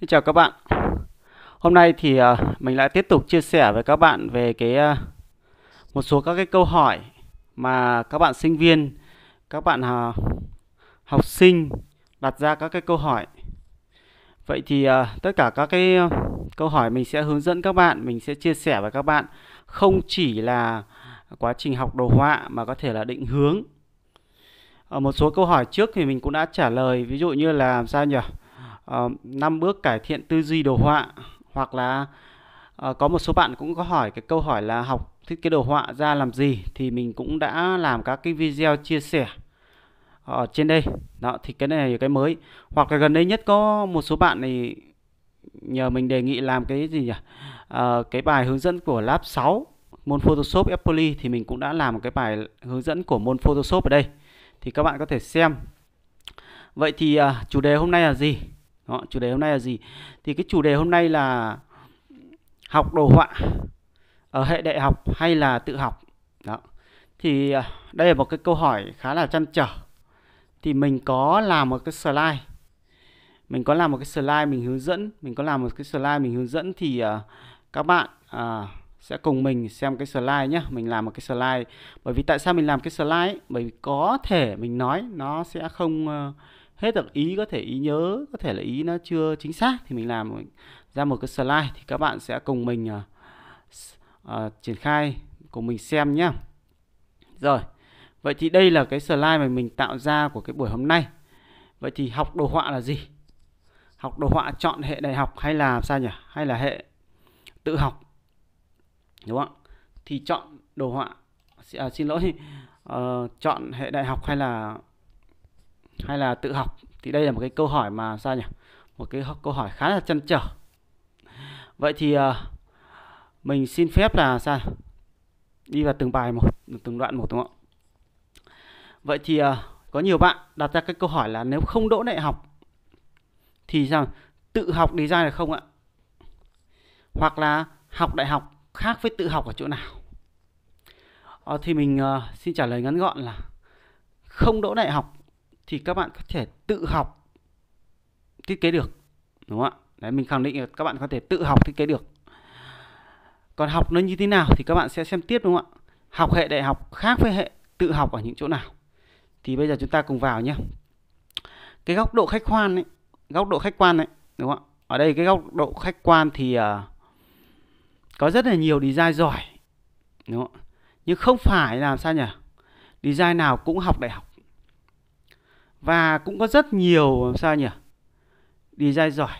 Xin chào các bạn Hôm nay thì ờ, mình lại tiếp tục chia sẻ với các bạn về cái ờ, một số các cái câu hỏi mà các bạn sinh viên các bạn ờ, học sinh đặt ra các cái câu hỏi Vậy thì tất cả các cái câu hỏi mình sẽ hướng dẫn các bạn mình sẽ chia sẻ với các bạn không chỉ là quá trình học đồ họa mà có thể là định hướng ở một số câu hỏi trước thì mình cũng đã trả lời ví dụ như là sao nhỉ Ờ, năm uh, bước cải thiện tư duy đồ họa hoặc là uh, có một số bạn cũng có hỏi cái câu hỏi là học thiết kế đồ họa ra làm gì thì mình cũng đã làm các cái video chia sẻ ở trên đây đó thì cái này là cái mới hoặc là gần đây nhất có một số bạn thì nhờ mình đề nghị làm cái gì nhỉ à, cái bài hướng dẫn của lab 6 môn Photoshop epoly e thì mình cũng đã làm một cái bài hướng dẫn của môn Photoshop ở đây thì các bạn có thể xem vậy thì à, chủ đề hôm nay là gì đó, chủ đề hôm nay là gì? Thì cái chủ đề hôm nay là học đồ họa ở hệ đại học hay là tự học. Đó. Thì à, đây là một cái câu hỏi khá là chăn trở. Thì mình có làm một cái slide. Mình có làm một cái slide mình hướng dẫn, mình có làm một cái slide mình hướng dẫn thì uh, các bạn uh, sẽ cùng mình xem cái slide nhé mình làm một cái slide bởi vì tại sao mình làm cái slide bởi vì có thể mình nói nó sẽ không uh, hết được ý có thể ý nhớ có thể là ý nó chưa chính xác thì mình làm ra một cái slide thì các bạn sẽ cùng mình uh, uh, triển khai cùng mình xem nhé rồi vậy thì đây là cái slide mà mình tạo ra của cái buổi hôm nay vậy thì học đồ họa là gì học đồ họa chọn hệ đại học hay là sao nhỉ hay là hệ tự học đúng không thì chọn đồ họa à, xin lỗi uh, chọn hệ đại học hay là hay là tự học thì đây là một cái câu hỏi mà sao nhỉ một cái câu hỏi khá là chăn trở vậy thì uh, mình xin phép là sao đi vào từng bài một từng đoạn một đúng không vậy thì uh, có nhiều bạn đặt ra cái câu hỏi là nếu không đỗ đại học thì sao tự học design được không ạ hoặc là học đại học khác với tự học ở chỗ nào ờ, thì mình uh, xin trả lời ngắn gọn là không đỗ đại học thì các bạn có thể tự học thiết kế được đúng không ạ đấy mình khẳng định là các bạn có thể tự học thiết kế được còn học nó như thế nào thì các bạn sẽ xem tiếp đúng không ạ học hệ đại học khác với hệ tự học ở những chỗ nào thì bây giờ chúng ta cùng vào nhé cái góc độ khách quan ấy góc độ khách quan ấy đúng không ạ ở đây cái góc độ khách quan thì uh, có rất là nhiều design giỏi đúng không ạ? nhưng không phải làm sao nhỉ design nào cũng học đại học và cũng có rất nhiều sao nhỉ design giỏi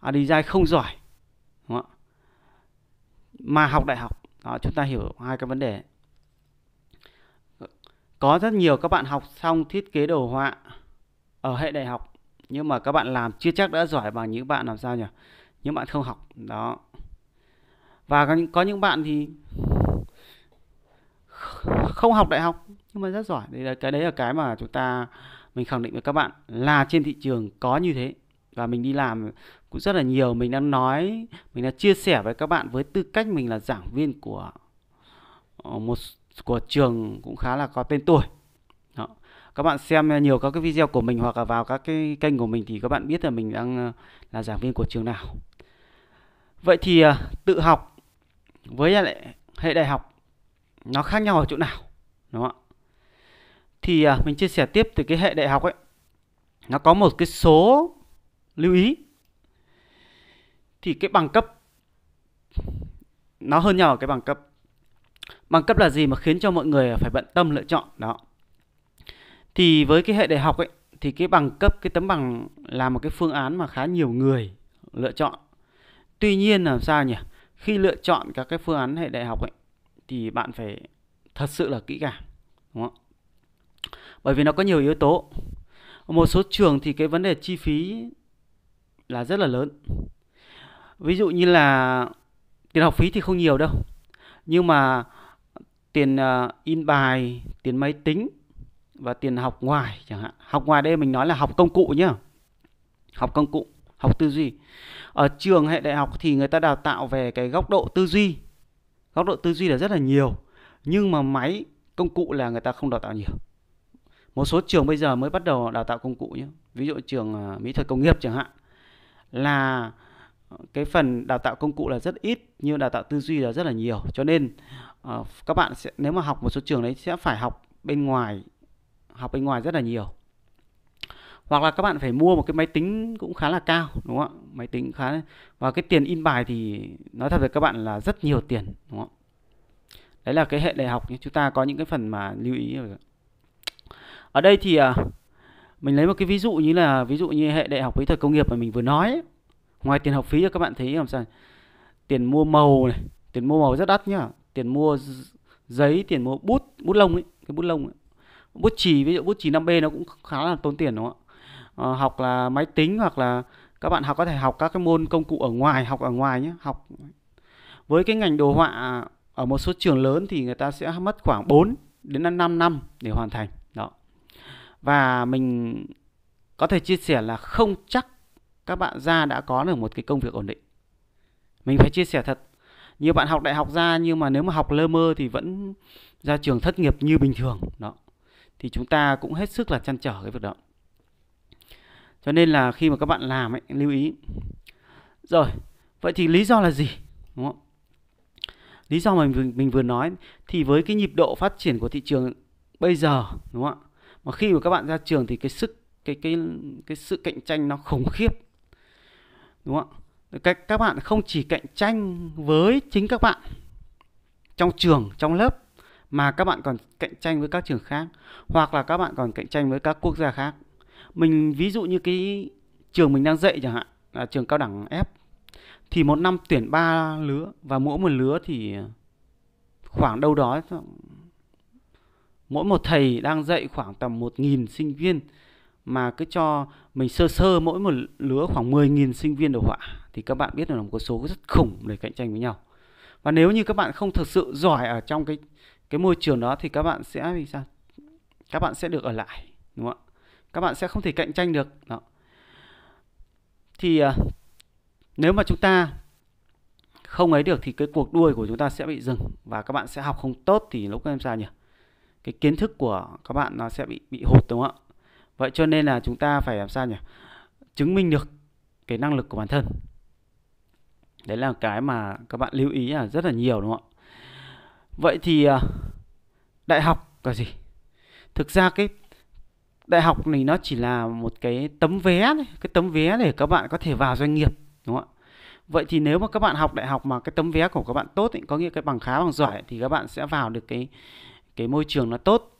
à, design không giỏi đúng không? mà học đại học đó, chúng ta hiểu hai cái vấn đề có rất nhiều các bạn học xong thiết kế đồ họa ở hệ đại học nhưng mà các bạn làm chưa chắc đã giỏi bằng những bạn làm sao nhỉ những bạn không học đó và có những, có những bạn thì không học đại học nhưng mà rất giỏi đấy là cái đấy là cái mà chúng ta mình khẳng định với các bạn là trên thị trường có như thế và mình đi làm cũng rất là nhiều mình đang nói mình đã chia sẻ với các bạn với tư cách mình là giảng viên của ờ, một của trường cũng khá là có tên tuổi Đó. các bạn xem nhiều các cái video của mình hoặc là vào các cái kênh của mình thì các bạn biết là mình đang ờ, là giảng viên của trường nào vậy thì ờ, tự học với lại hệ đại học nó khác nhau ở chỗ nào đúng không ạ thì à, mình chia sẻ tiếp từ cái hệ đại học ấy nó có một cái số lưu ý thì cái bằng cấp nó hơn nhau ở cái bằng cấp bằng cấp là gì mà khiến cho mọi người phải bận tâm lựa chọn đó thì với cái hệ đại học ấy thì cái bằng cấp cái tấm bằng là một cái phương án mà khá nhiều người lựa chọn tuy nhiên làm sao nhỉ khi lựa chọn các cái phương án hệ đại học ấy thì bạn phải thật sự là kỹ càng đúng không bởi vì nó có nhiều yếu tố một số trường thì cái vấn đề chi phí là rất là lớn ví dụ như là tiền học phí thì không nhiều đâu nhưng mà tiền à, in bài tiền máy tính và tiền học ngoài chẳng hạn học ngoài đây mình nói là học công cụ nhá học công cụ học tư duy ở trường hệ đại học thì người ta đào tạo về cái góc độ tư duy góc độ tư duy là rất là nhiều nhưng mà máy công cụ là người ta không đào tạo nhiều một số trường bây giờ mới bắt đầu đào tạo công cụ nhé ví dụ trường à, mỹ thuật công nghiệp chẳng hạn là cái phần đào tạo công cụ là rất ít nhưng đào tạo tư duy là rất là nhiều cho nên uh, các bạn sẽ nếu mà học một số trường đấy sẽ phải học bên ngoài học bên ngoài rất là nhiều hoặc là các bạn phải mua một cái máy tính cũng khá là cao đúng không ạ máy tính khá và cái tiền in bài thì nói thật với các bạn là rất nhiều tiền đúng không đấy là cái hệ đại học chúng ta có những cái phần mà lưu ý rồi ở đây thì à, mình lấy một cái ví dụ như là ví dụ như hệ đại học kỹ thuật công nghiệp mà mình vừa nói ấy. ngoài tiền học phí cho các bạn thấy làm sao tiền mua màu này tiền mua màu rất đắt nhá tiền mua giấy tiền mua bút bút lông ấy cái bút lông ấy. bút chì ví dụ bút chì 5B nó cũng khá là tốn tiền đúng không ạ à, học là máy tính hoặc là các bạn học có thể học các cái môn công cụ ở ngoài học ở ngoài nhé học với cái ngành đồ họa ở một số trường lớn thì người ta sẽ mất khoảng 4 đến 5 năm để hoàn thành và mình có thể chia sẻ là không chắc các bạn ra đã có được một cái công việc ổn định mình phải chia sẻ thật nhiều bạn học đại học ra nhưng mà nếu mà học lơ mơ thì vẫn ra trường thất nghiệp như bình thường đó thì chúng ta cũng hết sức là chăn trở cái việc đó cho nên là khi mà các bạn làm ấy lưu ý rồi vậy thì lý do là gì đúng không lý do mà mình mình vừa nói thì với cái nhịp độ phát triển của thị trường bây giờ đúng không ạ mà khi mà các bạn ra trường thì cái sức cái cái cái sự cạnh tranh nó khủng khiếp đúng không các các bạn không chỉ cạnh tranh với chính các bạn trong trường trong lớp mà các bạn còn cạnh tranh với các trường khác hoặc là các bạn còn cạnh tranh với các quốc gia khác mình ví dụ như cái trường mình đang dạy chẳng hạn là trường cao đẳng F thì một năm tuyển ba lứa và mỗi một lứa thì khoảng đâu đó mỗi một thầy đang dạy khoảng tầm 1.000 sinh viên mà cứ cho mình sơ sơ mỗi một lứa khoảng 10.000 sinh viên đồ họa thì các bạn biết là một con số rất khủng để cạnh tranh với nhau và nếu như các bạn không thực sự giỏi ở trong cái cái môi trường đó thì các bạn sẽ vì sao các bạn sẽ được ở lại đúng không ạ các bạn sẽ không thể cạnh tranh được đó thì à, nếu mà chúng ta không ấy được thì cái cuộc đua của chúng ta sẽ bị dừng và các bạn sẽ học không tốt thì lúc em ra nhỉ cái kiến thức của các bạn nó sẽ bị bị hụt đúng không ạ vậy cho nên là chúng ta phải làm sao nhỉ chứng minh được cái năng lực của bản thân đấy là cái mà các bạn lưu ý là rất là nhiều đúng không ạ vậy thì à, đại học là gì thực ra cái đại học này nó chỉ là một cái tấm vé cái tấm vé để các bạn có thể vào doanh nghiệp đúng không ạ Vậy thì nếu mà các bạn học đại học mà cái tấm vé của các bạn tốt ý, có nghĩa cái bằng khá bằng giỏi thì các bạn sẽ vào được cái cái môi trường nó tốt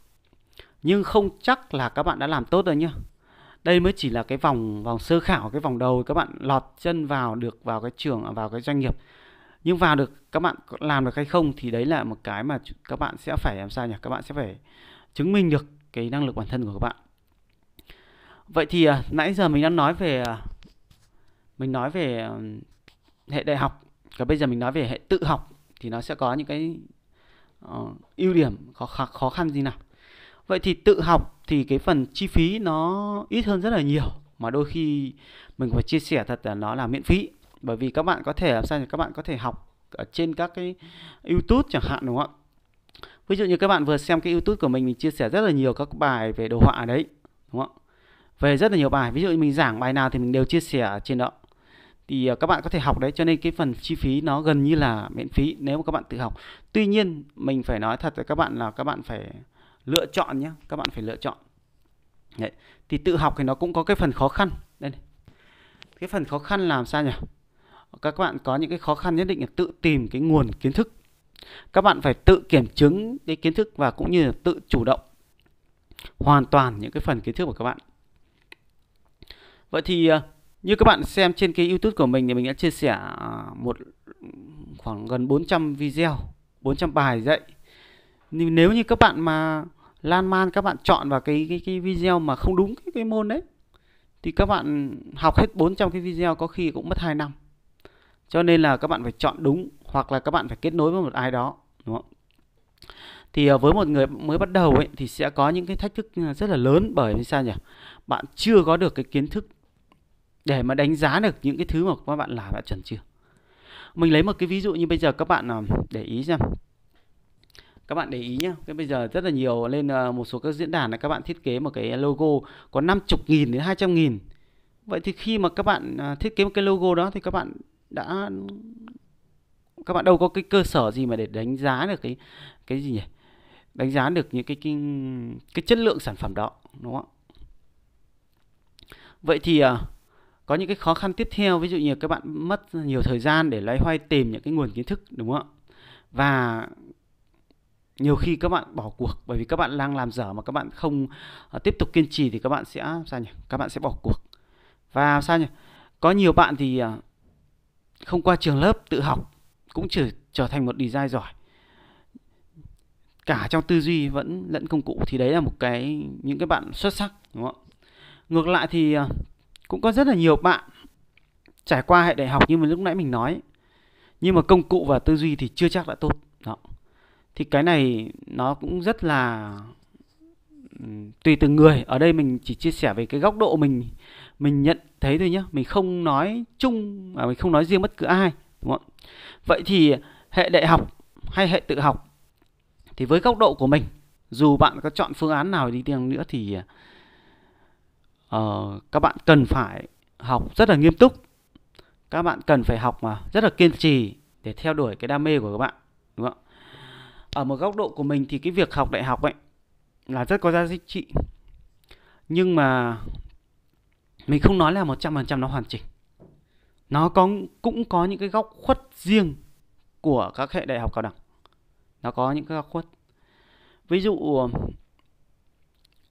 nhưng không chắc là các bạn đã làm tốt rồi nhá đây mới chỉ là cái vòng vòng sơ khảo cái vòng đầu các bạn lọt chân vào được vào cái trường vào cái doanh nghiệp nhưng vào được các bạn làm được hay không thì đấy là một cái mà các bạn sẽ phải làm sao nhỉ các bạn sẽ phải chứng minh được cái năng lực bản thân của các bạn vậy thì à, nãy giờ mình đang nói về à, mình nói về hệ đại học và bây giờ mình nói về hệ tự học thì nó sẽ có những cái Ờ, ưu điểm khó khó khăn gì nào vậy thì tự học thì cái phần chi phí nó ít hơn rất là nhiều mà đôi khi mình phải chia sẻ thật là nó là miễn phí bởi vì các bạn có thể làm sao thì các bạn có thể học ở trên các cái YouTube chẳng hạn đúng không ạ ví dụ như các bạn vừa xem cái YouTube của mình mình chia sẻ rất là nhiều các bài về đồ họa đấy đúng không ạ về rất là nhiều bài ví dụ như mình giảng bài nào thì mình đều chia sẻ trên đó thì ờ, các bạn có thể học đấy cho nên cái phần chi phí nó gần như là miễn phí nếu mà các bạn tự học tuy nhiên mình phải nói thật với các bạn là các bạn phải lựa chọn nhé các bạn phải lựa chọn đấy. thì tự học thì nó cũng có cái phần khó khăn đây này. cái phần khó khăn làm sao nhỉ các bạn có những cái khó khăn nhất định là tự tìm cái nguồn kiến thức các bạn phải tự kiểm chứng cái kiến thức và cũng như là tự chủ động hoàn toàn những cái phần kiến thức của các bạn vậy thì ờ, như các bạn xem trên cái YouTube của mình thì mình đã chia sẻ à, một khoảng gần 400 video, 400 bài dạy. Nhưng nếu như các bạn mà lan man các bạn chọn vào cái cái cái video mà không đúng cái, cái môn đấy thì các bạn học hết 400 cái video có khi cũng mất 2 năm. Cho nên là các bạn phải chọn đúng hoặc là các bạn phải kết nối với một ai đó, đúng không? Thì à, với một người mới bắt đầu ấy thì sẽ có những cái thách thức à, rất là lớn bởi vì sao nhỉ? Bạn chưa có được cái kiến thức để mà đánh giá được những cái thứ mà các bạn làm đã chuẩn chưa mình lấy một cái ví dụ như bây giờ các bạn ờ, để ý xem các bạn để ý nhé cái bây giờ rất là nhiều lên ờ, một số các diễn đàn là các bạn thiết kế một cái logo có 50.000 đến 200.000 vậy thì khi mà các bạn ờ, thiết kế một cái logo đó thì các bạn đã các bạn đâu có cái cơ sở gì mà để đánh giá được cái cái gì nhỉ đánh giá được những cái cái, cái chất lượng sản phẩm đó đúng không ạ vậy thì có những cái khó khăn tiếp theo ví dụ như các bạn mất nhiều thời gian để loay hoay tìm những cái nguồn kiến thức đúng không ạ và nhiều khi các bạn bỏ cuộc bởi vì các bạn đang làm dở mà các bạn không ờ, tiếp tục kiên trì thì các bạn sẽ sao nhỉ các bạn sẽ bỏ cuộc và sao nhỉ có nhiều bạn thì ờ, không qua trường lớp tự học cũng trở trở thành một design giỏi cả trong tư duy vẫn lẫn công cụ thì đấy là một cái những cái bạn xuất sắc đúng không ngược lại thì ờ, cũng có rất là nhiều bạn trải qua hệ đại học như mà lúc nãy mình nói nhưng mà công cụ và tư duy thì chưa chắc đã tốt đó thì cái này nó cũng rất là tùy từng người ở đây mình chỉ chia sẻ về cái góc độ mình mình nhận thấy thôi nhé mình không nói chung mà mình không nói riêng bất cứ ai đúng không vậy thì hệ đại học hay hệ tự học thì với góc độ của mình dù bạn có chọn phương án nào đi nữa thì uh, các bạn cần phải học rất là nghiêm túc các bạn cần phải học mà rất là kiên trì để theo đuổi cái đam mê của các bạn đúng không ở một góc độ của mình thì cái việc học đại học ấy là rất có giá trị nhưng mà mình không nói là 100% nó hoàn chỉnh nó có cũng có những cái góc khuất riêng của các hệ đại học cao đẳng nó có những cái góc khuất ví dụ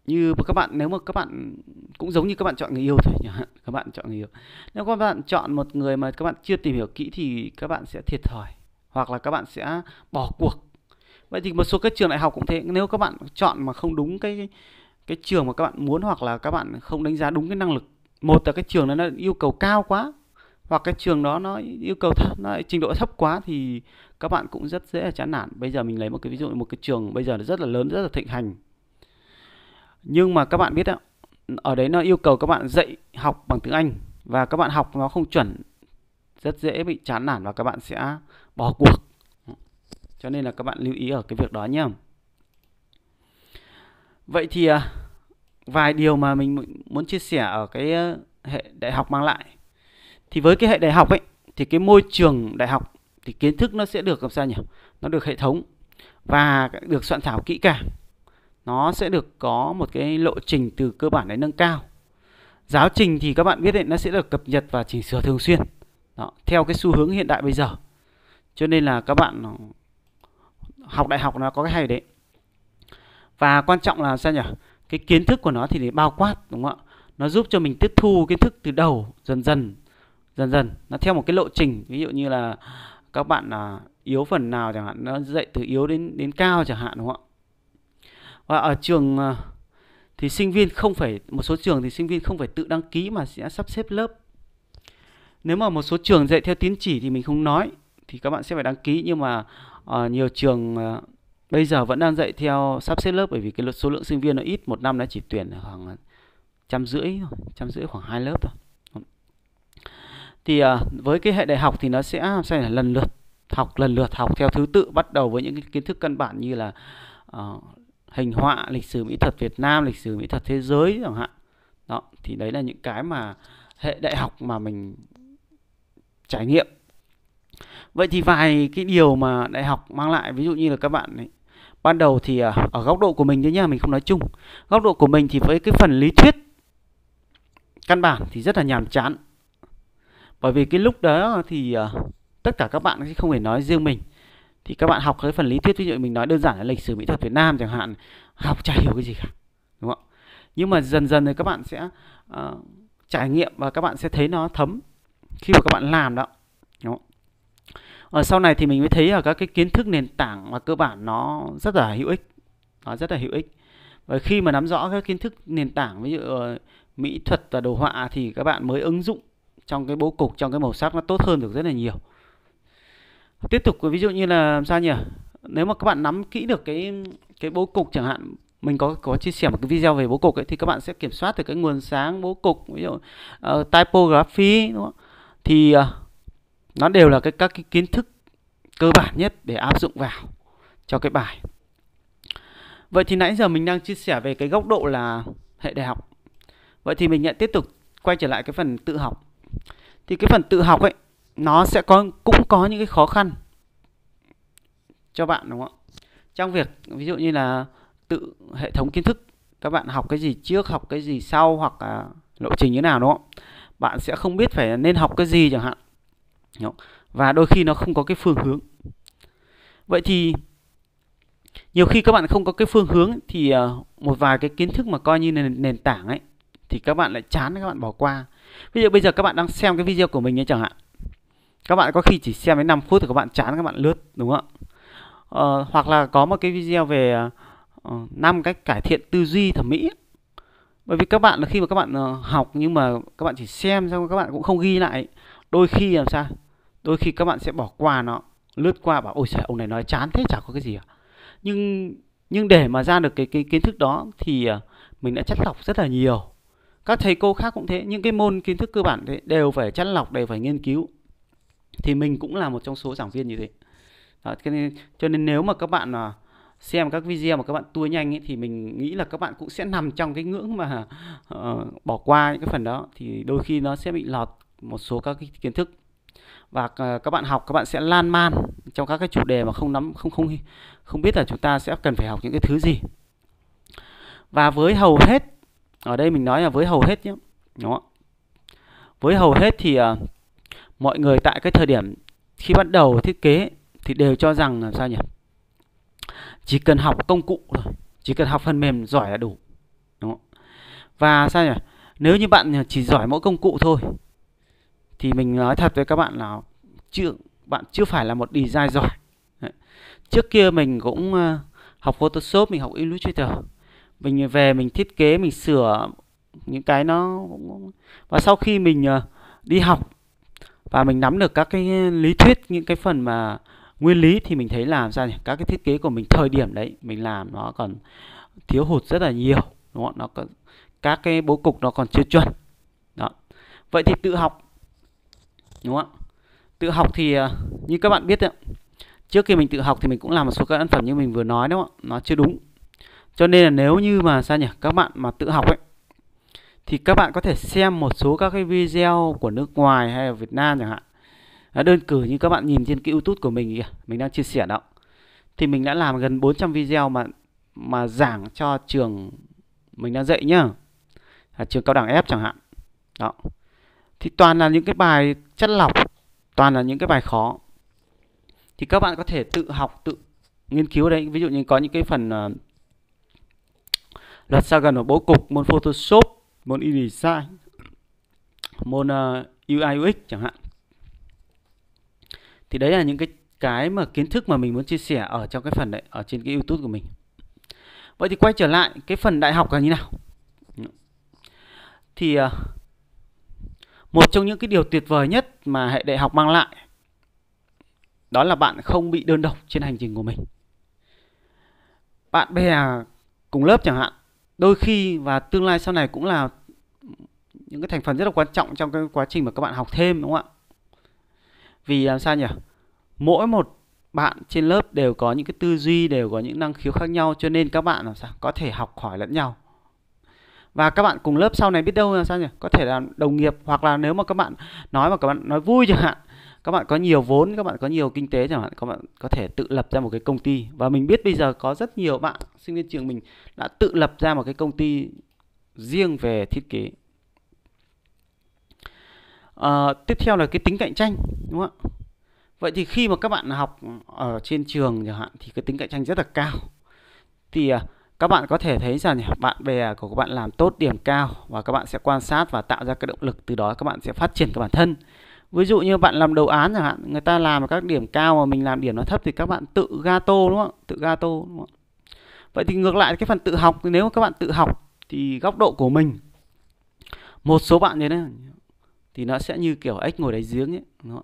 như các bạn nếu mà các bạn cũng giống như các bạn chọn người yêu thôi nhỉ các bạn chọn người yêu nếu các bạn chọn một người mà các bạn chưa tìm hiểu kỹ thì các bạn sẽ thiệt thòi hoặc là các bạn sẽ bỏ cuộc vậy thì một số các trường đại học cũng thế nếu các bạn chọn mà không đúng cái cái trường mà các bạn muốn hoặc là các bạn không đánh giá đúng cái năng lực một là cái trường đó nó yêu cầu cao quá hoặc cái trường đó nó yêu cầu thấp, nó trình độ thấp quá thì các bạn cũng rất dễ chán nản bây giờ mình lấy một cái ví dụ một cái trường bây giờ rất là lớn rất là thịnh hành nhưng mà các bạn biết ạ ở đấy nó yêu cầu các bạn dạy học bằng tiếng Anh và các bạn học nó không chuẩn rất dễ bị chán nản và các bạn sẽ bỏ cuộc cho nên là các bạn lưu ý ở cái việc đó nhé vậy thì à, vài điều mà mình muốn chia sẻ ở cái ờ, hệ đại học mang lại thì với cái hệ đại học ấy thì cái môi trường đại học thì kiến thức nó sẽ được làm sao nhỉ nó được hệ thống và được soạn thảo kỹ càng nó sẽ được có một cái lộ trình từ cơ bản đến nâng cao giáo trình thì các bạn biết đấy nó sẽ được cập nhật và chỉnh sửa thường xuyên đó, theo cái xu hướng hiện đại bây giờ cho nên là các bạn ờ, học đại học nó có cái hay đấy và quan trọng là sao nhỉ cái kiến thức của nó thì để bao quát đúng không ạ nó giúp cho mình tiếp thu kiến thức từ đầu dần dần dần dần nó theo một cái lộ trình ví dụ như là các bạn à, yếu phần nào chẳng hạn nó dạy từ yếu đến đến cao chẳng hạn đúng không ạ và ở trường ờ, thì sinh viên không phải một số trường thì sinh viên không phải tự đăng ký mà sẽ sắp xếp lớp nếu mà một số trường dạy theo tín chỉ thì mình không nói thì các bạn sẽ phải đăng ký nhưng mà uh, nhiều trường uh, bây giờ vẫn đang dạy theo sắp xếp lớp bởi vì cái số lượng sinh viên nó ít một năm nó chỉ tuyển khoảng trăm rưỡi trăm rưỡi khoảng hai lớp thôi thì uh, với cái hệ đại học thì nó sẽ à, sẽ là lần lượt học lần lượt học theo thứ tự bắt đầu với những cái kiến thức căn bản như là uh, hình họa lịch sử mỹ thuật Việt Nam lịch sử mỹ thuật thế giới chẳng hạn đó thì đấy là những cái mà hệ đại học mà mình trải nghiệm vậy thì vài cái điều mà đại học mang lại ví dụ như là các bạn ấy, ban đầu thì à, ở góc độ của mình đấy nhá mình không nói chung góc độ của mình thì với cái phần lý thuyết căn bản thì rất là nhàm chán bởi vì cái lúc đó thì à, tất cả các bạn không thể nói riêng mình thì các bạn học cái phần lý thuyết ví dụ mình nói đơn giản là lịch sử mỹ thuật Việt Nam chẳng hạn học chả hiểu cái gì cả đúng không nhưng mà dần dần thì các bạn sẽ uh, trải nghiệm và các bạn sẽ thấy nó thấm khi mà các bạn làm đó đúng không? Ở ờ, sau này thì mình mới thấy là các cái kiến thức nền tảng và cơ bản nó rất là hữu ích nó rất là hữu ích và khi mà nắm rõ các kiến thức nền tảng ví dụ uh, mỹ thuật và đồ họa thì các bạn mới ứng dụng trong cái bố cục trong cái màu sắc nó tốt hơn được rất là nhiều tiếp tục ví dụ như là sao nhỉ nếu mà các bạn nắm kỹ được cái cái bố cục chẳng hạn mình có có chia sẻ một cái video về bố cục ấy, thì các bạn sẽ kiểm soát được cái nguồn sáng bố cục ví dụ uh, typography đúng không? thì uh, nó đều là cái các cái kiến thức cơ bản nhất để áp dụng vào cho cái bài vậy thì nãy giờ mình đang chia sẻ về cái góc độ là hệ đại học vậy thì mình nhận tiếp tục quay trở lại cái phần tự học thì cái phần tự học ấy nó sẽ có cũng có những cái khó khăn cho bạn đúng không ạ trong việc ví dụ như là tự hệ thống kiến thức các bạn học cái gì trước học cái gì sau hoặc là lộ trình như nào đúng không bạn sẽ không biết phải nên học cái gì chẳng hạn đúng không? và đôi khi nó không có cái phương hướng vậy thì nhiều khi các bạn không có cái phương hướng thì ờ, một vài cái kiến thức mà coi như nền, nền tảng ấy thì các bạn lại chán các bạn bỏ qua ví dụ bây giờ các bạn đang xem cái video của mình ấy chẳng hạn các bạn có khi chỉ xem đến 5 phút thì các bạn chán các bạn lướt đúng không ạ ờ, hoặc là có một cái video về ờ, năm uh, cách cải thiện tư duy thẩm mỹ bởi vì các bạn là khi mà các bạn uh, học nhưng mà các bạn chỉ xem xong các bạn cũng không ghi lại đôi khi làm sao đôi khi các bạn sẽ bỏ qua nó lướt qua bảo ôi trời ông này nói chán thế chả có cái gì à. nhưng nhưng để mà ra được cái, cái kiến thức đó thì ờ, mình đã chất lọc rất là nhiều các thầy cô khác cũng thế những cái môn kiến thức cơ bản đấy đều phải chắt lọc đều phải nghiên cứu thì mình cũng là một trong số giảng viên như thế đó, cho, nên, cho nên nếu mà các bạn à, xem các video mà các bạn tua nhanh ấy, thì mình nghĩ là các bạn cũng sẽ nằm trong cái ngưỡng mà uh, bỏ qua những cái phần đó thì đôi khi nó sẽ bị lọt một số các cái kiến thức và uh, các bạn học các bạn sẽ lan man trong các cái chủ đề mà không nắm không không không biết là chúng ta sẽ cần phải học những cái thứ gì và với hầu hết ở đây mình nói là với hầu hết nhé đó với hầu hết thì uh, mọi người tại cái thời điểm khi bắt đầu thiết kế thì đều cho rằng là sao nhỉ chỉ cần học công cụ thôi chỉ cần học phần mềm giỏi là đủ đúng không? và sao nhỉ nếu như bạn chỉ giỏi mỗi công cụ thôi thì mình nói thật với các bạn là chưa bạn chưa phải là một design giỏi Đấy. trước kia mình cũng ờ, học Photoshop mình học Illustrator mình về mình thiết kế mình sửa những cái nó và sau khi mình ờ, đi học và mình nắm được các cái lý thuyết những cái phần mà nguyên lý thì mình thấy làm ra nhỉ các cái thiết kế của mình thời điểm đấy mình làm nó còn thiếu hụt rất là nhiều đúng không? nó còn các cái bố cục nó còn chưa chuẩn đó vậy thì tự học đúng không tự học thì ờ, như các bạn biết đấy, trước khi mình tự học thì mình cũng làm một số các ấn phẩm như mình vừa nói đúng không nó chưa đúng cho nên là nếu như mà sao nhỉ các bạn mà tự học ấy thì các bạn có thể xem một số các cái video của nước ngoài hay ở Việt Nam chẳng hạn à, đơn cử như các bạn nhìn trên cái YouTube của mình kìa mình đang chia sẻ đó thì mình đã làm gần 400 video mà mà giảng cho trường mình đang dạy nhá à, trường cao đẳng F chẳng hạn đó thì toàn là những cái bài chất lọc toàn là những cái bài khó thì các bạn có thể tự học tự nghiên cứu đấy ví dụ như có những cái phần uh, luật sao gần ở bố cục môn Photoshop môn UI design môn ờ, UI UX chẳng hạn thì đấy là những cái cái mà kiến thức mà mình muốn chia sẻ ở trong cái phần đấy ở trên cái YouTube của mình vậy thì quay trở lại cái phần đại học là như nào thì ờ, một trong những cái điều tuyệt vời nhất mà hệ đại học mang lại đó là bạn không bị đơn độc trên hành trình của mình bạn bè cùng lớp chẳng hạn đôi khi và tương lai sau này cũng là những cái thành phần rất là quan trọng trong cái quá trình mà các bạn học thêm đúng không ạ vì làm sao nhỉ mỗi một bạn trên lớp đều có những cái tư duy đều có những năng khiếu khác nhau cho nên các bạn làm sao có thể học hỏi lẫn nhau và các bạn cùng lớp sau này biết đâu là sao nhỉ có thể là đồng nghiệp hoặc là nếu mà các bạn nói mà các bạn nói vui chẳng hạn các bạn có nhiều vốn các bạn có nhiều kinh tế chẳng hạn các bạn có thể tự lập ra một cái công ty và mình biết bây giờ có rất nhiều bạn sinh viên trường mình đã tự lập ra một cái công ty riêng về thiết kế à, tiếp theo là cái tính cạnh tranh đúng không ạ vậy thì khi mà các bạn học ở trên trường chẳng hạn thì cái tính cạnh tranh rất là cao thì à, các bạn có thể thấy rằng bạn bè của các bạn làm tốt điểm cao và các bạn sẽ quan sát và tạo ra cái động lực từ đó các bạn sẽ phát triển cái bản thân ví dụ như bạn làm đầu án chẳng hạn người ta làm các điểm cao mà mình làm điểm nó thấp thì các bạn tự gato đúng không tự gato đúng không vậy thì ngược lại cái phần tự học nếu các bạn tự học thì góc độ của mình một số bạn như thế này thì nó sẽ như kiểu ếch ngồi đáy giếng ấy nó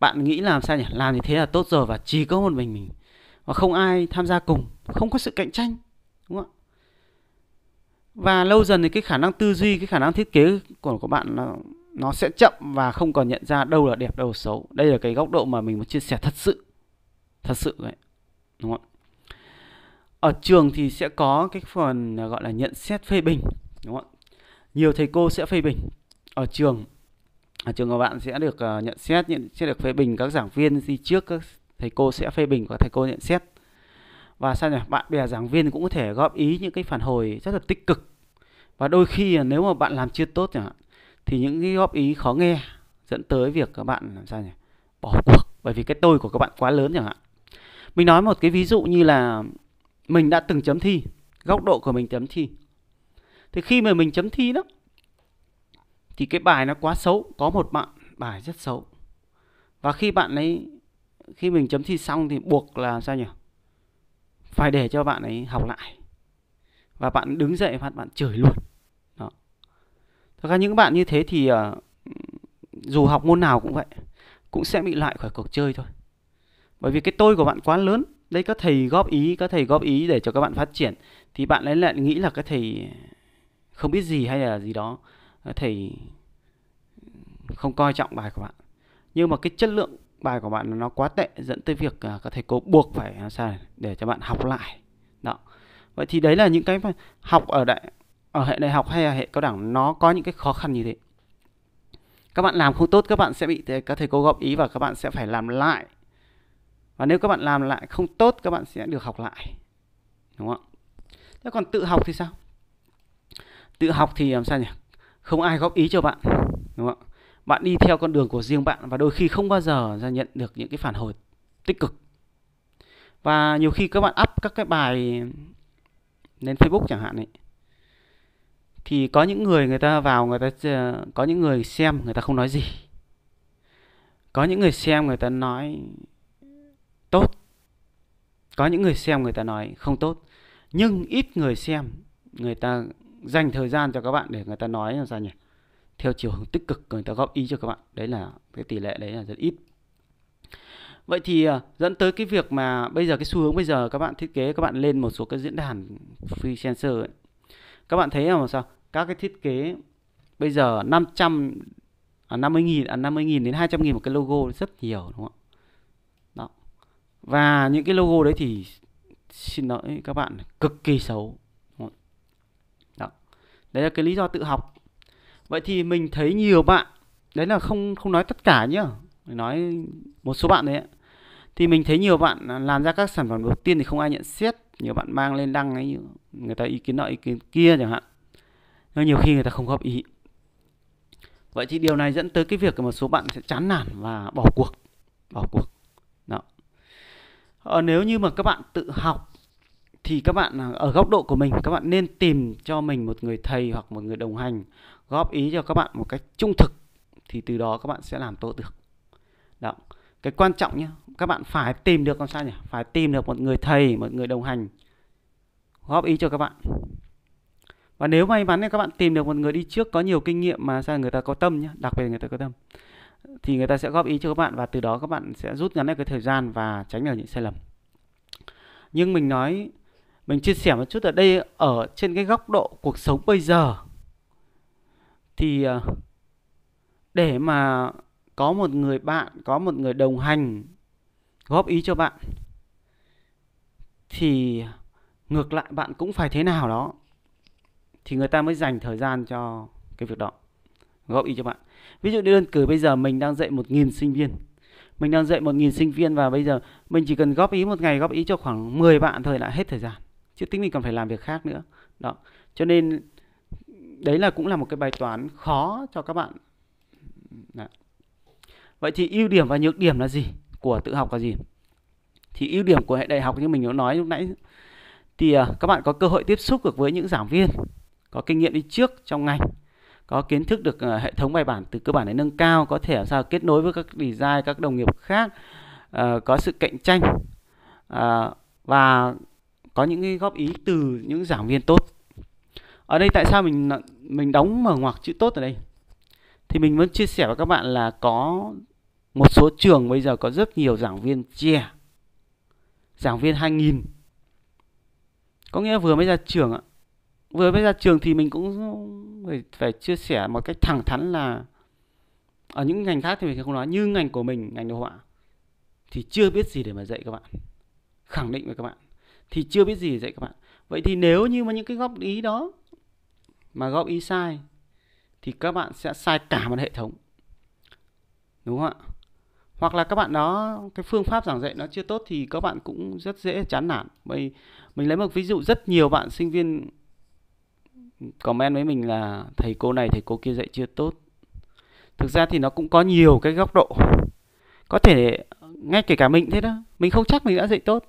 bạn nghĩ làm sao nhỉ làm như thế là tốt rồi và chỉ có một mình mình và không ai tham gia cùng không có sự cạnh tranh đúng không ạ và lâu dần thì cái khả năng tư duy cái khả năng thiết kế của của bạn nó nó sẽ chậm và không còn nhận ra đâu là đẹp đâu là xấu đây là cái góc độ mà mình muốn chia sẻ thật sự thật sự đấy đúng không ạ ở trường thì sẽ có cái phần gọi là nhận xét phê bình đúng không ạ nhiều thầy cô sẽ phê bình ở trường trường của bạn sẽ được ờ, nhận xét nhận sẽ được phê bình các giảng viên đi trước các thầy cô sẽ phê bình và thầy cô nhận xét và sao nhỉ bạn bè giảng viên cũng có thể góp ý những cái phản hồi rất là tích cực và đôi khi nếu mà bạn làm chưa tốt nhỉ thì những cái góp ý khó nghe dẫn tới việc các bạn làm sao nhỉ bỏ cuộc bởi vì cái tôi của các bạn quá lớn chẳng hạn mình nói một cái ví dụ như là mình đã từng chấm thi góc độ của mình chấm thi thì khi mà mình chấm thi đó thì cái bài nó quá xấu có một bạn bài rất xấu và khi bạn ấy khi mình chấm thi xong thì buộc là sao nhỉ phải để cho bạn ấy học lại và bạn đứng dậy và bạn chửi luôn đó thật ra những bạn như thế thì uh, dù học môn nào cũng vậy cũng sẽ bị loại khỏi cuộc chơi thôi bởi vì cái tôi của bạn quá lớn đây các thầy góp ý các thầy góp ý để cho các bạn phát triển thì bạn ấy lại nghĩ là các thầy không biết gì hay là gì đó thì không coi trọng bài của bạn nhưng mà cái chất lượng bài của bạn nó quá tệ dẫn tới việc à, các thầy cô buộc phải à, sao để cho bạn học lại đó vậy thì đấy là những cái học ở đại ở hệ đại học hay là hệ cao đẳng nó có những cái khó khăn như thế các bạn làm không tốt các bạn sẽ bị các thầy cô góp ý và các bạn sẽ phải làm lại và nếu các bạn làm lại không tốt các bạn sẽ được học lại đúng không thế còn tự học thì sao tự học thì làm sao nhỉ không ai góp ý cho bạn đúng không ạ bạn đi theo con đường của riêng bạn và đôi khi không bao giờ ra nhận được những cái phản hồi tích cực và nhiều khi các bạn up các cái bài lên Facebook chẳng hạn ấy thì có những người người ta vào người ta ờ, có những người xem người ta không nói gì có những người xem người ta nói tốt có những người xem người ta nói không tốt nhưng ít người xem người ta dành thời gian cho các bạn để người ta nói làm sao nhỉ theo chiều hướng tích cực người ta góp ý cho các bạn đấy là cái tỷ lệ đấy là rất ít vậy thì à, dẫn tới cái việc mà bây giờ cái xu hướng bây giờ các bạn thiết kế các bạn lên một số cái diễn đàn freelancer ấy. các bạn thấy là sao các cái thiết kế bây giờ 500 à 50 nghìn à 50 nghìn đến 200 nghìn một cái logo rất nhiều đúng không ạ đó và những cái logo đấy thì xin lỗi các bạn cực kỳ xấu đấy là cái lý do tự học vậy thì mình thấy nhiều bạn đấy là không không nói tất cả nhá nói một số bạn đấy ạ. thì mình thấy nhiều bạn làm ra các sản phẩm đầu tiên thì không ai nhận xét nhiều bạn mang lên đăng ấy người ta ý kiến nọ ý kiến kia chẳng hạn nhưng nhiều khi người ta không góp ý vậy thì điều này dẫn tới cái việc một số bạn sẽ chán nản và bỏ cuộc bỏ cuộc đó à, nếu như mà các bạn tự học thì các bạn à, ở góc độ của mình các bạn nên tìm cho mình một người thầy hoặc một người đồng hành góp ý cho các bạn một cách trung thực thì từ đó các bạn sẽ làm tốt được đó cái quan trọng nhé các bạn phải tìm được làm sao nhỉ phải tìm được một người thầy một người đồng hành góp ý cho các bạn và nếu may mắn thì các bạn tìm được một người đi trước có nhiều kinh nghiệm mà sao người ta có tâm nhé đặc biệt người ta có tâm thì người ta sẽ góp ý cho các bạn và từ đó các bạn sẽ rút ngắn được cái thời gian và tránh được những sai lầm nhưng mình nói mình chia sẻ một chút ở đây ở trên cái góc độ cuộc sống bây giờ thì à, để mà có một người bạn có một người đồng hành góp ý cho bạn thì ngược lại bạn cũng phải thế nào đó thì người ta mới dành thời gian cho cái việc đó góp ý cho bạn ví dụ như đơn cử bây giờ mình đang dạy một nghìn sinh viên mình đang dạy một nghìn sinh viên và bây giờ mình chỉ cần góp ý một ngày góp ý cho khoảng 10 bạn thôi là hết thời gian chứ tính mình còn phải làm việc khác nữa đó cho nên đấy là cũng là một cái bài toán khó cho các bạn đó. vậy thì ưu điểm và nhược điểm là gì của tự học là gì thì ưu điểm của hệ đại học như mình đã nói lúc nãy thì à, các bạn có cơ hội tiếp xúc được với những giảng viên có kinh nghiệm đi trước trong ngành có kiến thức được à, hệ thống bài bản từ cơ bản đến nâng cao có thể làm sao kết nối với các design các đồng nghiệp khác ờ, có sự cạnh tranh à, và có những cái góp ý từ những giảng viên tốt ở đây tại sao mình mình đóng mở ngoặc chữ tốt ở đây thì mình muốn chia sẻ với các bạn là có một số trường bây giờ có rất nhiều giảng viên trẻ giảng viên 2000 có nghĩa vừa mới ra trường ạ vừa mới ra trường thì mình cũng phải, phải chia sẻ một cách thẳng thắn là ở những ngành khác thì mình không nói như ngành của mình ngành đồ họa thì chưa biết gì để mà dạy các bạn khẳng định với các bạn thì chưa biết gì dạy các bạn vậy thì nếu như mà những cái góp ý đó mà góp ý sai thì các bạn sẽ sai cả một hệ thống đúng không ạ hoặc là các bạn đó cái phương pháp giảng dạy nó chưa tốt thì các bạn cũng rất dễ chán nản bởi mình lấy một ví dụ rất nhiều bạn sinh viên comment với mình là thầy cô này thầy cô kia dạy chưa tốt thực ra thì nó cũng có nhiều cái góc độ có thể ngay kể cả mình thế đó mình không chắc mình đã dạy tốt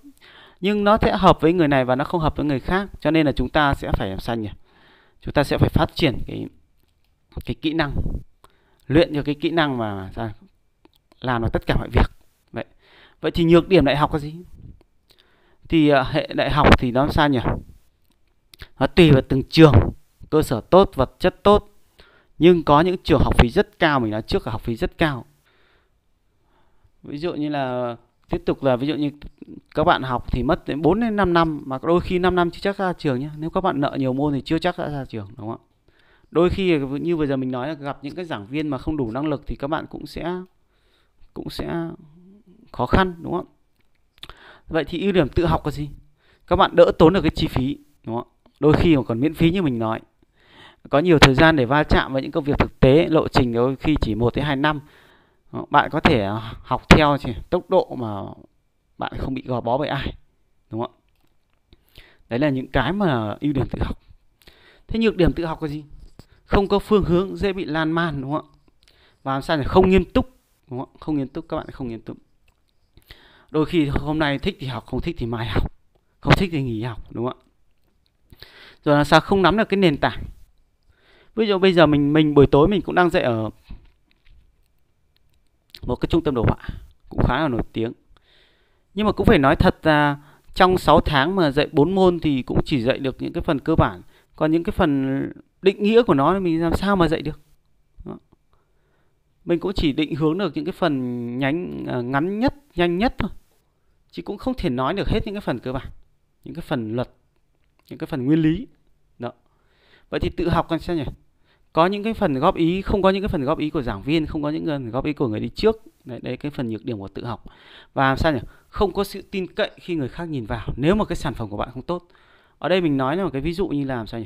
nhưng nó sẽ hợp với người này và nó không hợp với người khác cho nên là chúng ta sẽ phải làm sao nhỉ chúng ta sẽ phải phát triển cái cái kỹ năng luyện cho cái kỹ năng mà ra làm được tất cả mọi việc vậy vậy thì nhược điểm đại học là gì thì ờ, hệ đại học thì nó sao nhỉ nó tùy vào từng trường cơ sở tốt vật chất tốt nhưng có những trường học phí rất cao mình nói trước là học phí rất cao ví dụ như là tiếp tục là ví dụ như các bạn học thì mất đến 4 đến 5 năm mà đôi khi 5 năm chưa chắc ra trường nhé nếu các bạn nợ nhiều môn thì chưa chắc đã ra trường đúng không ạ đôi khi như vừa giờ mình nói là gặp những cái giảng viên mà không đủ năng lực thì các bạn cũng sẽ cũng sẽ khó khăn đúng không vậy thì ưu điểm tự học là gì các bạn đỡ tốn được cái chi phí đúng không đôi khi còn miễn phí như mình nói có nhiều thời gian để va chạm với những công việc thực tế lộ trình đôi khi chỉ 1 đến 2 năm Ờ, bạn có thể ờ, học theo chỉ tốc độ mà bạn không bị gò bó bởi ai đúng không đấy là những cái mà ưu điểm tự học thế nhược điểm tự học là gì không có phương hướng dễ bị lan man đúng không ạ và làm sao là không nghiêm túc đúng không không nghiêm túc các bạn không nghiêm túc đôi khi hôm nay thích thì học không thích thì mai học không thích thì nghỉ học đúng không ạ rồi là sao không nắm được cái nền tảng ví dụ bây giờ mình mình buổi tối mình cũng đang dạy ở một cái trung tâm đồ họa cũng khá là nổi tiếng nhưng mà cũng phải nói thật là trong 6 tháng mà dạy 4 môn thì cũng chỉ dạy được những cái phần cơ bản còn những cái phần định nghĩa của nó mình làm sao mà dạy được Đó. mình cũng chỉ định hướng được những cái phần nhánh à, ngắn nhất nhanh nhất thôi chứ cũng không thể nói được hết những cái phần cơ bản những cái phần luật những cái phần nguyên lý đó vậy thì tự học làm sao nhỉ có những cái phần góp ý không có những cái phần góp ý của giảng viên không có những phần góp ý của người đi trước đấy đấy cái phần nhược điểm của tự học và sao nhỉ không có sự tin cậy khi người khác nhìn vào nếu mà cái sản phẩm của bạn không tốt ở đây mình nói là một cái ví dụ như là làm sao nhỉ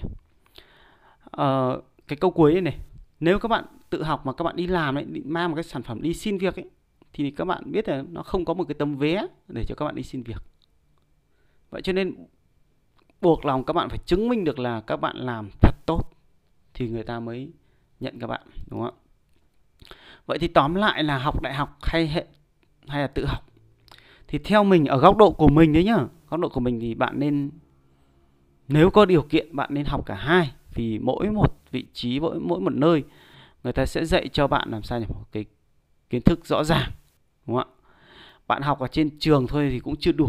ờ, cái câu cuối này, này nếu các bạn tự học mà các bạn đi làm ấy mang một cái sản phẩm đi xin việc ấy thì các bạn biết là nó không có một cái tấm vé để cho các bạn đi xin việc vậy cho nên buộc lòng các bạn phải chứng minh được là các bạn làm thật tốt thì người ta mới nhận các bạn đúng không ạ vậy thì tóm lại là học đại học hay hệ hay là tự học thì theo mình ở góc độ của mình đấy nhá góc độ của mình thì bạn nên nếu có điều kiện bạn nên học cả hai vì mỗi một vị trí mỗi mỗi một nơi người ta sẽ dạy cho bạn làm sao nhỉ cái kiến thức rõ ràng đúng không ạ bạn học ở trên trường thôi thì cũng chưa đủ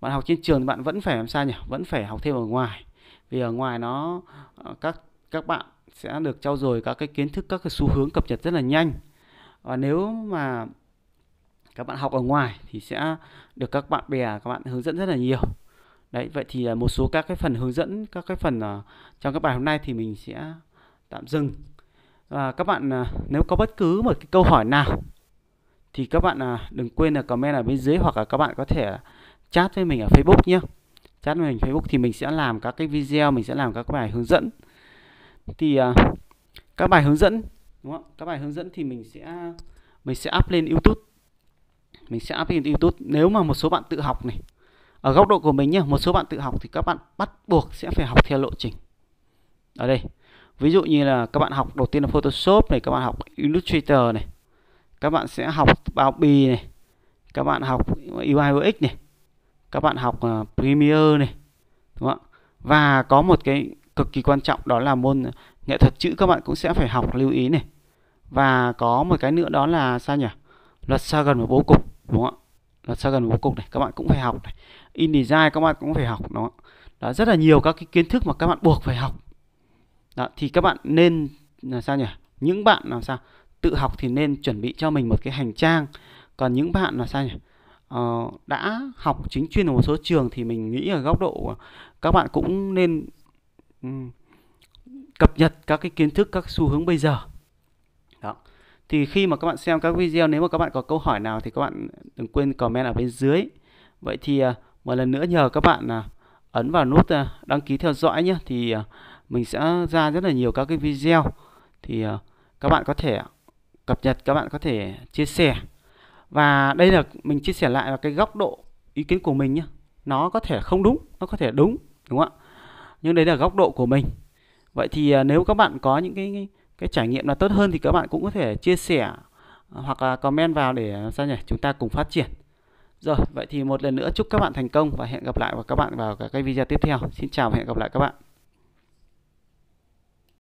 bạn học trên trường thì bạn vẫn phải làm sao nhỉ vẫn phải học thêm ở ngoài vì ở ngoài nó ờ, các các bạn sẽ được trau dồi các cái kiến thức các cái xu hướng cập nhật rất là nhanh và nếu mà các bạn học ở ngoài thì sẽ được các bạn bè các bạn hướng dẫn rất là nhiều đấy vậy thì à, một số các cái phần hướng dẫn các cái phần à, trong các bài hôm nay thì mình sẽ tạm dừng và các bạn à, nếu có bất cứ một cái câu hỏi nào thì các bạn đừng quên là comment ở bên dưới hoặc là các bạn có thể chat với mình ở Facebook nhé chat với mình Facebook thì mình sẽ làm các cái video mình sẽ làm các bài hướng dẫn thì uh, các bài hướng dẫn đúng không? Các bài hướng dẫn thì mình sẽ mình sẽ up lên YouTube. Mình sẽ up lên YouTube nếu mà một số bạn tự học này. Ở góc độ của mình nhé, một số bạn tự học thì các bạn bắt buộc sẽ phải học theo lộ trình. Ở đây. Ví dụ như là các bạn học đầu tiên là Photoshop này, các bạn học Illustrator này. Các bạn sẽ học bao bì này. Các bạn học UI UX này. Các bạn học uh, Premiere này. Đúng không ạ? Và có một cái cực kỳ quan trọng đó là môn nghệ thuật chữ các bạn cũng sẽ phải học lưu ý này và có một cái nữa đó là sao nhỉ luật xa gần và bố cục đúng không ạ luật xa gần và bố cục này các bạn cũng phải học này InDesign các bạn cũng phải học đúng không ạ đó rất là nhiều các cái kiến thức mà các bạn buộc phải học đó, thì các bạn nên là sao nhỉ những bạn làm sao tự học thì nên chuẩn bị cho mình một cái hành trang còn những bạn là sao nhỉ ờ, đã học chính chuyên ở một số trường thì mình nghĩ ở góc độ các bạn cũng nên Ừ. cập nhật các cái kiến thức các xu hướng bây giờ đó thì khi mà các bạn xem các video nếu mà các bạn có câu hỏi nào thì các bạn đừng quên comment ở bên dưới vậy thì à, một lần nữa nhờ các bạn à, ấn vào nút à, đăng ký theo dõi nhé thì mình sẽ ra rất là nhiều các cái video thì các bạn có thể cập nhật các bạn có thể chia sẻ và đây là mình chia sẻ lại là cái góc độ ý kiến của mình nhé nó có thể không đúng nó có thể đúng đúng không ạ nhưng đấy là góc độ của mình vậy thì à, nếu các bạn có những cái cái trải nghiệm là tốt hơn thì các bạn cũng có thể chia sẻ à, hoặc là comment vào để à, sao nhỉ chúng ta cùng phát triển rồi vậy thì một lần nữa chúc các bạn thành công và hẹn gặp lại và các bạn vào các cái video tiếp theo xin chào và hẹn gặp lại các bạn